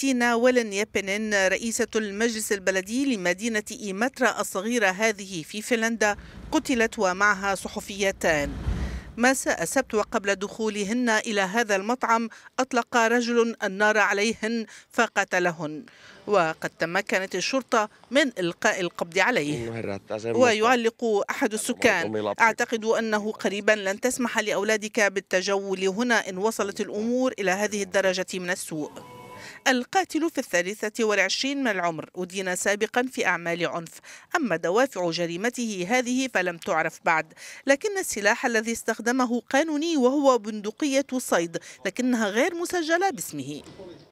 تينا ولن يبنن رئيسة المجلس البلدي لمدينة إيمترا الصغيرة هذه في فنلندا قتلت ومعها صحفيتان مساء السبت وقبل دخولهن إلى هذا المطعم أطلق رجل النار عليهن فقتلهن وقد تمكنت الشرطة من إلقاء القبض عليه ويعلق أحد السكان أعتقد أنه قريبا لن تسمح لأولادك بالتجول هنا إن وصلت الأمور إلى هذه الدرجة من السوء القاتل في الثالثة والعشرين من العمر أدين سابقا في أعمال عنف أما دوافع جريمته هذه فلم تعرف بعد لكن السلاح الذي استخدمه قانوني وهو بندقية صيد لكنها غير مسجلة باسمه